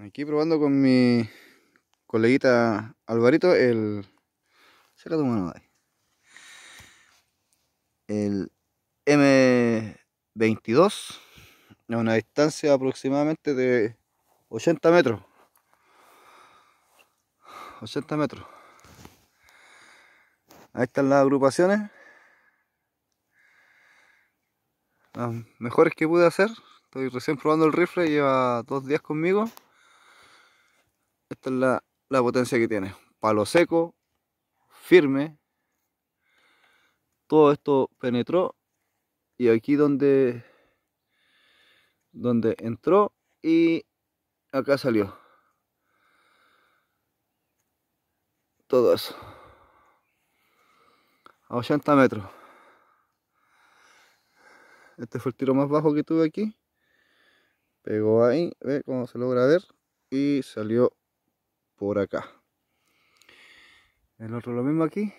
Aquí probando con mi coleguita Alvarito el... El M22 a una distancia aproximadamente de 80 metros. 80 metros. Ahí están las agrupaciones. Las mejores que pude hacer. Estoy recién probando el rifle, lleva dos días conmigo. Esta es la, potencia que tiene. Palo seco, firme. Todo esto penetró. Y aquí donde, donde entró y acá salió. Todo eso. A 80 metros. Este fue el tiro más bajo que tuve aquí. Pegó ahí, ve cómo se logra ver. Y salió por acá. El otro lo mismo aquí,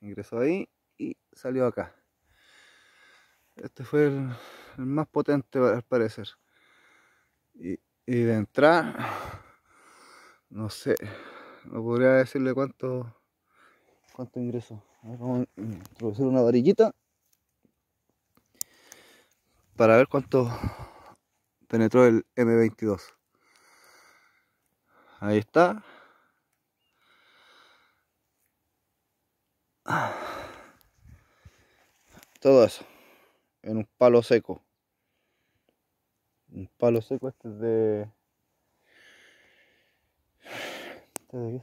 ingresó ahí y salió acá. Este fue el, más potente al parecer. Y, de entrar, no sé, no podría decirle cuánto, cuánto ingresó. Vamos a introducir una varillita para ver cuánto penetró el M22. Ahí está. Todo eso. En un palo seco. Un palo seco este es de... Este de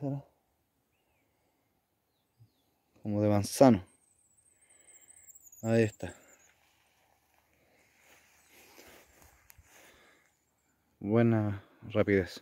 Como de manzano. Ahí está. Buena rapidez.